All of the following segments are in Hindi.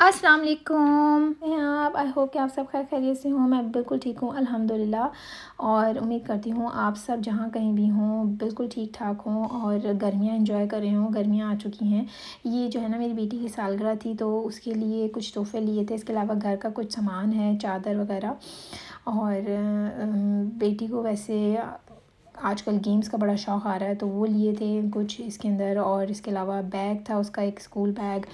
अस्सलाम वालेकुम आप आई होप कि आप सब खैर खैरियत से हों मैं बिल्कुल ठीक हूँ अल्हम्दुलिल्लाह और उम्मीद करती हूँ आप सब जहाँ कहीं भी हों बिल्कुल ठीक ठाक हों और गर्मियाँ इन्जॉय कर रहे हों गर्मियाँ आ चुकी हैं ये जो है ना मेरी बेटी की सालगिरह थी तो उसके लिए कुछ तोहफे लिए थे इसके अलावा घर का कुछ सामान है चादर वगैरह और बेटी को वैसे आजकल गेम्स का बड़ा शौक़ आ रहा है तो वो लिए थे कुछ इसके अंदर और इसके अलावा बैग था उसका एक स्कूल बैग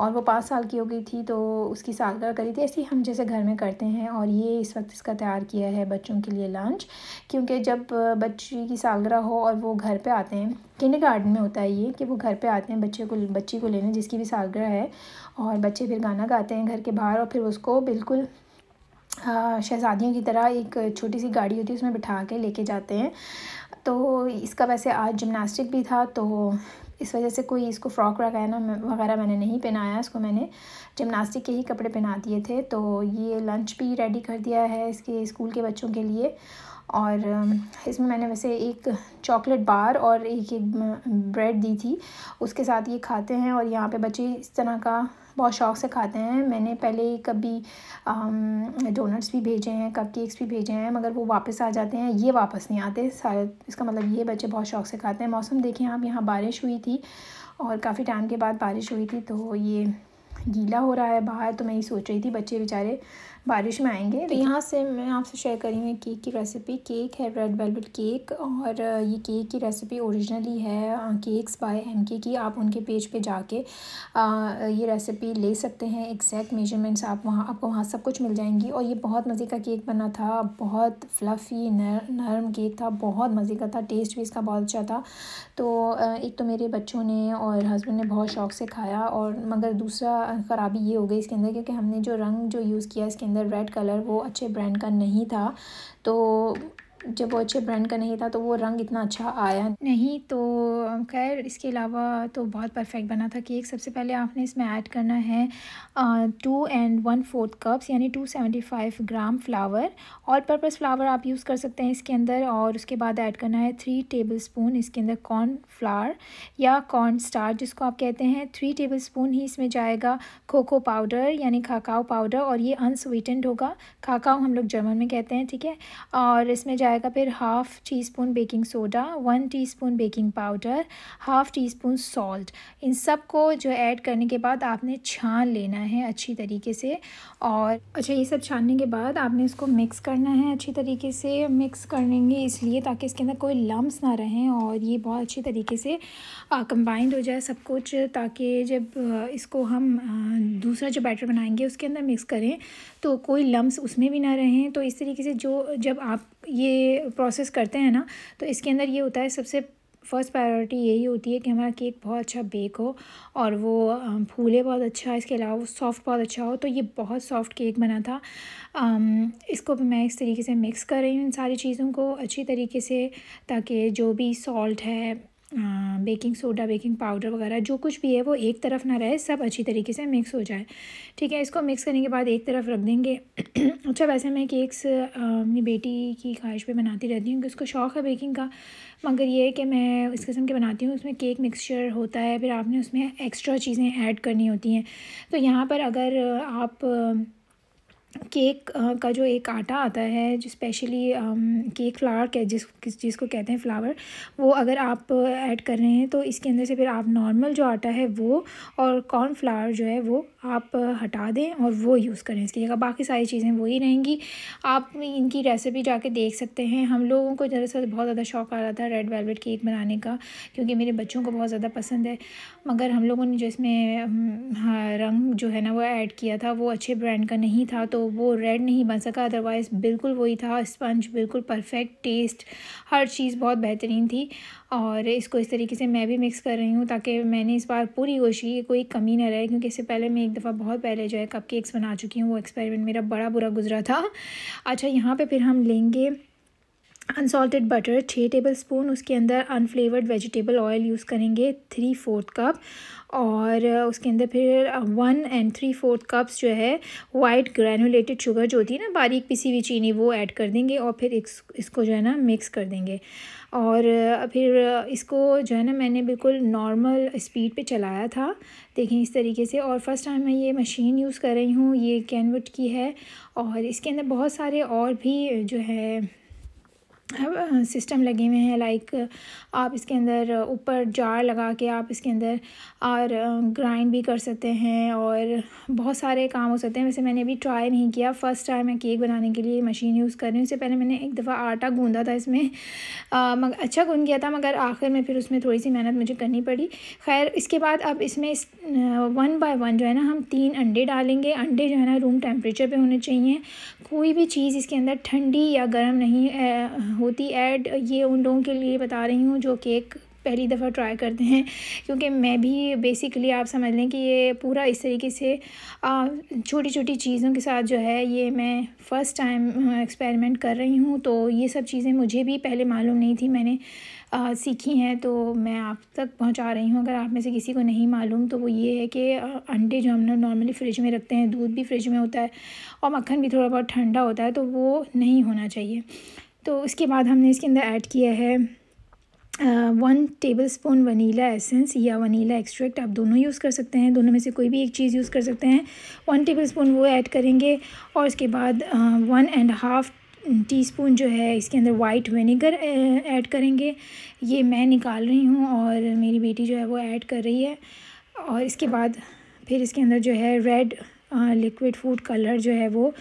और वो पाँच साल की हो गई थी तो उसकी सालगर करी थी ऐसे ही हम जैसे घर में करते हैं और ये इस वक्त इसका तैयार किया है बच्चों के लिए लंच क्योंकि जब बच्ची की सालगिरह हो और वो घर पे आते हैं किंडर गार्डन में होता है ये कि वो घर पे आते हैं बच्चे को बच्ची को लेने जिसकी भी सालगिरह है और बच्चे फिर गाना गाते हैं घर के बाहर और फिर उसको बिल्कुल शहजादियों की तरह एक छोटी सी गाड़ी होती है उसमें बिठा के लेके जाते हैं तो इसका वैसे आज जिमनास्टिक भी था तो इस वजह से कोई इसको फ्रॉक वगैरह वगैरह मैंने नहीं पहनाया इसको मैंने जिमनास्टिक के ही कपड़े पहना दिए थे तो ये लंच भी रेडी कर दिया है इसके स्कूल के बच्चों के लिए और इसमें मैंने वैसे एक चॉकलेट बार और एक एक ब्रेड दी थी उसके साथ ये खाते हैं और यहाँ पे बच्चे इस तरह का बहुत शौक से खाते हैं मैंने पहले कभी डोनट्स भी भेजे हैं कप केक्स भी भेजे हैं मगर वो वापस आ जाते हैं ये वापस नहीं आते शायद इसका मतलब ये बच्चे बहुत शौक से खाते हैं मौसम देखें आप यहाँ बारिश हुई थी और काफ़ी टाइम के बाद बारिश हुई थी तो ये गीला हो रहा है बाहर तो मैं ये सोच रही थी बच्चे बेचारे बारिश में आएंगे तो यहाँ से मैं आपसे शेयर करी केक की रेसिपी केक है रेड वेलवेट केक और ये केक की रेसिपी ओरिजिनली है केक्स बाय एम के की आप उनके पेज पे जाके आ, ये रेसिपी ले सकते हैं एक्जैक्ट मेजरमेंट्स आप वहाँ आपको वहाँ सब कुछ मिल जाएंगी और ये बहुत मज़े का केक बना था बहुत फ्लफ़ी नर, नरम केक था बहुत मज़े का था टेस्ट भी इसका बहुत अच्छा था तो एक तो मेरे बच्चों ने और हस्बैंड ने बहुत शौक से खाया और मगर दूसरा ख़राबी ये हो गई इसके अंदर क्योंकि हमने जो रंग जो यूज़ किया इसके अंदर रेड कलर वो अच्छे ब्रांड का नहीं था तो जब वो अच्छे ब्रांड का नहीं था तो वो रंग इतना अच्छा आया नहीं तो खैर इसके अलावा तो बहुत परफेक्ट बना था केक सबसे पहले आपने इसमें ऐड करना है two and one fourth cups यानी two seventy five gram flour all purpose flour आप यूज़ कर सकते हैं इसके अंदर और उसके बाद ऐड करना है थ्री टेबल स्पून इसके अंदर कॉर्न फ्लावर या कॉर्न स्टार जिसको आप कहते हैं थ्री टेबल स्पून ही इसमें जाएगा कोको पाउडर यानी खाकाओ पाउडर और ये अनस्वीटेंड होगा खाकाओ हम लोग जर्मन में कहते हैं ठीक है और इसमें जाएगा फिर half teaspoon baking soda one teaspoon baking powder half teaspoon salt इन सब को जो ऐड करने के बाद आपने छान लेना है अच्छी तरीके से और अच्छा ये सब छानने के बाद आपने इसको मिक्स करना है अच्छी तरीके से मिक्स करेंगे इसलिए ताकि इसके अंदर कोई लम्ब ना रहें और ये बहुत अच्छी तरीके से कंबाइंड हो जाए सब कुछ ताकि जब इसको हम दूसरा जो बैटर बनाएंगे उसके अंदर मिक्स करें तो कोई लम्ब उसमें भी ना रहें तो इस तरीके से जो जब आप ये प्रोसेस करते हैं ना तो इसके अंदर ये होता है सबसे फर्स्ट प्रायोरिटी यही होती है कि हमारा केक बहुत अच्छा बेक हो और वो फूले बहुत अच्छा इसके अलावा वो सॉफ्ट बहुत अच्छा हो तो ये बहुत सॉफ्ट केक बना था इसको भी मैं इस तरीके से मिक्स कर रही हूँ इन सारी चीज़ों को अच्छी तरीके से ताकि जो भी सॉल्ट है बेकिंग सोडा बेकिंग पाउडर वगैरह जो कुछ भी है वो एक तरफ ना रहे सब अच्छी तरीके से मिक्स हो जाए ठीक है इसको मिक्स करने के बाद एक तरफ रख देंगे अच्छा वैसे मैं केक्स अपनी बेटी की ख्वाहिश पे बनाती रहती हूँ कि उसको शौक़ है बेकिंग का मगर ये है कि मैं इस किस्म के बनाती हूँ उसमें केक मिक्सचर होता है फिर आपने उसमें एक्स्ट्रा चीज़ें ऐड करनी होती हैं तो यहाँ पर अगर आप केक का जो एक आटा आता है जो स्पेशली केक फ्लावर के जिस किस चीज़ को कहते हैं फ्लावर वो अगर आप ऐड कर रहे हैं तो इसके अंदर से फिर आप नॉर्मल जो आटा है वो और कॉर्न फ्लावर जो है वो आप हटा दें और वो यूज़ करें इसकी जगह बाकी सारी चीज़ें वही रहेंगी आप इनकी रेसिपी जाके देख सकते हैं हम लोगों को दरअसल बहुत ज़्यादा शौक आ रहा था रेड वेलवेट केक बनाने का क्योंकि मेरे बच्चों को बहुत ज़्यादा पसंद है मगर हम लोगों ने जो इसमें रंग जो है ना वो ऐड किया था वो अच्छे ब्रांड का नहीं था तो वो रेड नहीं बन सका अदरवाइज़ बिल्कुल वही था स्पंज बिल्कुल परफेक्ट टेस्ट हर चीज़ बहुत बेहतरीन थी और इसको इस तरीके से मैं भी मिक्स कर रही हूँ ताकि मैंने इस बार पूरी कोशिश की कोई कमी ना रहे क्योंकि इससे पहले मैं एक दफ़ा बहुत पहले जो है कप केक्स बना चुकी हूँ वो एक्सपेरिमेंट मेरा बड़ा बुरा गुजरा था अच्छा यहाँ पर फिर हम लेंगे अनसॉल्टेड बटर छः टेबल स्पून उसके अंदर अनफ्लेवर्ड वेजिटेबल ऑयल यूज़ करेंगे थ्री फोर्थ कप और उसके अंदर फिर one and three fourth cups जो है वाइट ग्रैनुलेटेड शुगर जो होती है ना बारीक पिसी हुई चीनी वो ऐड कर देंगे और फिर इस, इसको जो है ना मिक्स कर देंगे और फिर इसको जो है ना मैंने बिल्कुल नॉर्मल स्पीड पे चलाया था देखें इस तरीके से और फर्स्ट टाइम मैं ये मशीन यूज़ कर रही हूँ ये कैनवट की है और इसके अंदर बहुत सारे और भी जो है सिस्टम लगे हुए हैं लाइक आप इसके अंदर ऊपर जार लगा के आप इसके अंदर और ग्राइंड भी कर सकते हैं और बहुत सारे काम हो सकते हैं वैसे मैंने अभी ट्राई नहीं किया फ़र्स्ट टाइम मैं केक बनाने के लिए मशीन यूज़ कर रही हूँ उससे पहले मैंने एक दफ़ा आटा गूंदा था इसमें मग, अच्छा गूँध गया था मगर आखिर में फिर उसमें थोड़ी सी मेहनत मुझे करनी पड़ी खैर इसके बाद अब इसमें इस, वन बाय वन जो है ना हम तीन अंडे डालेंगे अंडे जो है ना रूम टेम्परेचर पर होने चाहिए कोई भी चीज़ इसके अंदर ठंडी या गर्म नहीं होती ऐड ये उन लोगों के लिए बता रही हूँ जो केक पहली दफ़ा ट्राई करते हैं क्योंकि मैं भी बेसिकली आप समझ लें कि ये पूरा इस तरीके से छोटी छोटी चीज़ों के साथ जो है ये मैं फ़र्स्ट टाइम एक्सपेरिमेंट कर रही हूँ तो ये सब चीज़ें मुझे भी पहले मालूम नहीं थी मैंने आ, सीखी हैं तो मैं आप तक पहुँचा रही हूँ अगर आप में से किसी को नहीं मालूम तो वो ये है कि अंडे जो हम लोग नॉर्मली फ्रिज में रखते हैं दूध भी फ्रिज में होता है और मक्खन भी थोड़ा बहुत ठंडा होता है तो वो नहीं होना चाहिए तो उसके बाद हमने इसके अंदर ऐड किया है one tablespoon vanilla essence या वनीला एक्सट्रैक्ट आप दोनों यूज़ कर सकते हैं दोनों में से कोई भी एक चीज़ यूज़ कर सकते हैं वन टेबल स्पून वो ऐड करेंगे और उसके बाद one and half teaspoon जो है इसके अंदर वाइट विनेगर ऐड करेंगे ये मैं निकाल रही हूँ और मेरी बेटी जो है वो ऐड कर रही है और इसके बाद फिर इसके अंदर जो है रेड लिक्विड फूड कलर जो है वो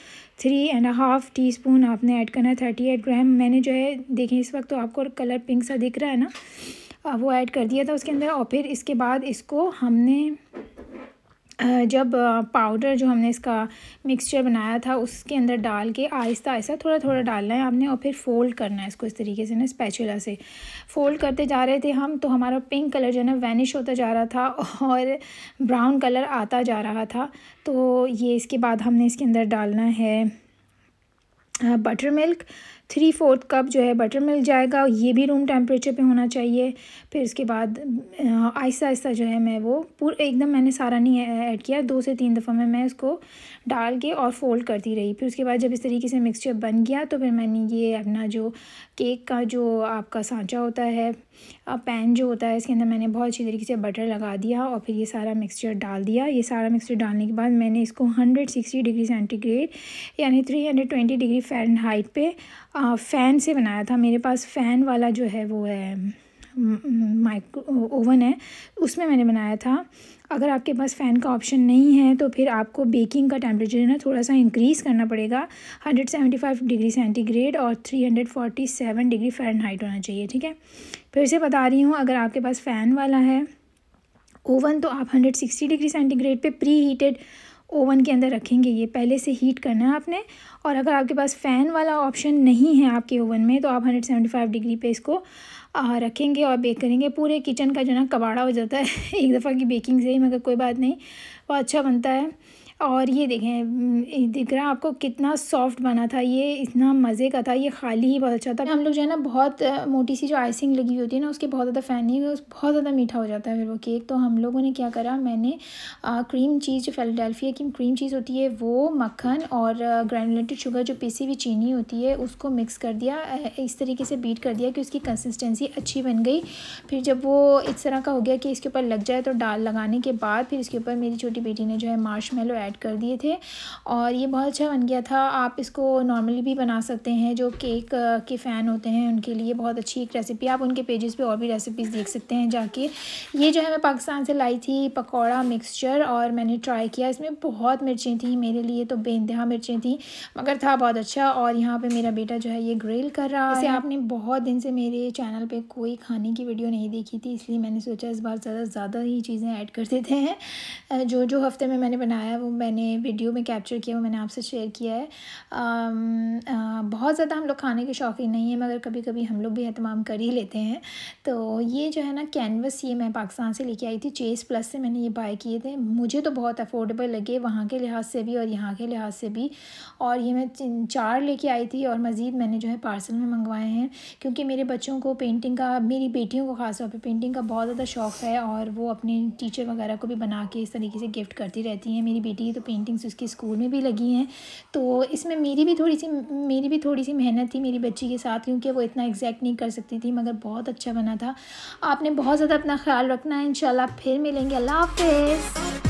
three and half teaspoon आपने ऐड करना है थर्टी एट ग्राम मैंने जो है देखें इस वक्त तो आपको कलर पिंक सा दिख रहा है ना वो ऐड कर दिया था उसके अंदर और फिर इसके बाद इसको हमने जब पाउडर जो हमने इसका मिक्सचर बनाया था उसके अंदर डाल के आहिस्ता आहिस्ता थोड़ा थोड़ा डालना है आपने और फिर फोल्ड करना है इसको इस तरीके से ना स्पैचुला से फोल्ड करते जा रहे थे हम तो हमारा पिंक कलर जो है ना वैनिश होता जा रहा था और ब्राउन कलर आता जा रहा था तो ये इसके बाद हमने इसके अंदर डालना है buttermilk three fourth cup जो है बटर मिल्क जाएगा ये भी रूम टेम्परेचर पे होना चाहिए फिर उसके बाद आहिस्ता आहिस्ता जो है मैं वो पूरा एकदम मैंने सारा नहीं ऐड किया दो से तीन दफ़ा में मैं उसको डाल के और फोल्ड करती रही फिर उसके बाद जब इस तरीके से मिक्सचर बन गया तो फिर मैंने ये अपना जो केक का जो आपका सांचा होता है पैन जो होता है इसके अंदर मैंने बहुत अच्छी तरीके से बटर लगा दिया और फिर ये सारा मिक्सचर डाल दिया ये सारा मिक्सचर डालने के बाद मैंने इसको 160 डिग्री सेंटीग्रेड यानी 320 डिग्री फ़ारेनहाइट पे फ़ैन से बनाया था मेरे पास फ़ैन वाला जो है वो है माइक्रो ओवन है उसमें मैंने बनाया था अगर आपके पास फ़ैन का ऑप्शन नहीं है तो फिर आपको बेकिंग का टेम्परेचर ना थोड़ा सा इंक्रीज़ करना पड़ेगा 175 डिग्री सेंटीग्रेड और 347 डिग्री फ़ारेनहाइट होना चाहिए ठीक है फिर से बता रही हूँ अगर आपके पास फ़ैन वाला है ओवन तो आप 160 डिग्री सेंटीग्रेड पे प्री हीटेड ओवन के अंदर रखेंगे ये पहले से हीट करना है आपने और अगर आपके पास फ़ैन वाला ऑप्शन नहीं है आपके ओवन में तो आप 175 डिग्री पे इसको रखेंगे और बेक करेंगे पूरे किचन का जो ना कबाड़ा हो जाता है एक दफ़ा की बेकिंग से ही मगर कोई बात नहीं वो अच्छा बनता है और ये देखें दिख रहा आपको कितना सॉफ्ट बना था ये इतना मज़े का था ये खाली ही बहुत अच्छा था हम लोग जो है ना बहुत मोटी सी जो आइसिंग लगी हुई होती है ना उसके बहुत ज़्यादा फैन नहीं बहुत ज़्यादा मीठा हो जाता है फिर वो केक तो हम लोगों ने क्या करा मैंने आ, क्रीम चीज़ जो फिलाडेल्फिया की क्रीम चीज़ होती है वो मक्खन और ग्रैनुलेटेड शुगर जो पीसी हुई चीनी होती है उसको मिक्स कर दिया इस तरीके से बीट कर दिया कि उसकी कंसिस्टेंसी अच्छी बन गई फिर जब वो इस तरह का हो गया कि इसके ऊपर लग जाए तो डाल लगाने के बाद फिर इसके ऊपर मेरी छोटी बेटी ने जो है मार्श मेलो ऐड कर दिए थे और ये बहुत अच्छा बन गया था आप इसको नॉर्मली भी बना सकते हैं जो केक के फ़ैन होते हैं उनके लिए बहुत अच्छी एक रेसिपी आप उनके पेजेस पे और भी रेसिपीज़ देख सकते हैं जाके ये जो है मैं पाकिस्तान से लाई थी पकौड़ा मिक्सचर और मैंने ट्राई किया इसमें बहुत मिर्चें थी मेरे लिए तो बेानतहा मिर्चें थी मगर था बहुत अच्छा और यहाँ पर मेरा बेटा जो है ये ग्रिल कर रहा है आपने बहुत दिन से मेरे चैनल पर कोई खाने की वीडियो नहीं देखी थी इसलिए मैंने सोचा इस बार ज़्यादा ज़्यादा ही चीज़ें ऐड कर देते हैं जो जो हफ्ते में मैंने बनाया वो मैंने वीडियो में कैप्चर किया वो मैंने आपसे शेयर किया है आ, आ, बहुत ज़्यादा हम लोग खाने के शौकीन नहीं है मगर कभी कभी हम लोग भी अहतमाम कर ही लेते हैं तो ये जो है ना कैनवस ये मैं पाकिस्तान से लेके आई थी चेस प्लस से मैंने ये बाय किए थे मुझे तो बहुत अफोर्डेबल लगे वहाँ के लिहाज से भी और यहाँ के लिहाज से भी और ये मैं चार लेके आई थी और मज़ीद मैंने जो है पार्सल में मंगवाए हैं क्योंकि मेरे बच्चों को पेंटिंग का मेरी बेटियों को ख़ास तौर पर पेंटिंग का बहुत ज़्यादा शौक़ है और वो अपने टीचर वगैरह को भी बना के इस तरीके से गिफ्ट करती रहती हैं मेरी बेटी हैं तो पेंटिंग्स उसके स्कूल में भी लगी हैं तो इसमें मेरी भी थोड़ी सी मेरी भी थोड़ी सी मेहनत थी मेरी बच्ची के साथ क्योंकि वो इतना एग्जैक्ट नहीं कर सकती थी मगर बहुत अच्छा बना था आपने बहुत ज़्यादा अपना ख्याल रखना है इन फिर मिलेंगे अल्लाह हाफिज़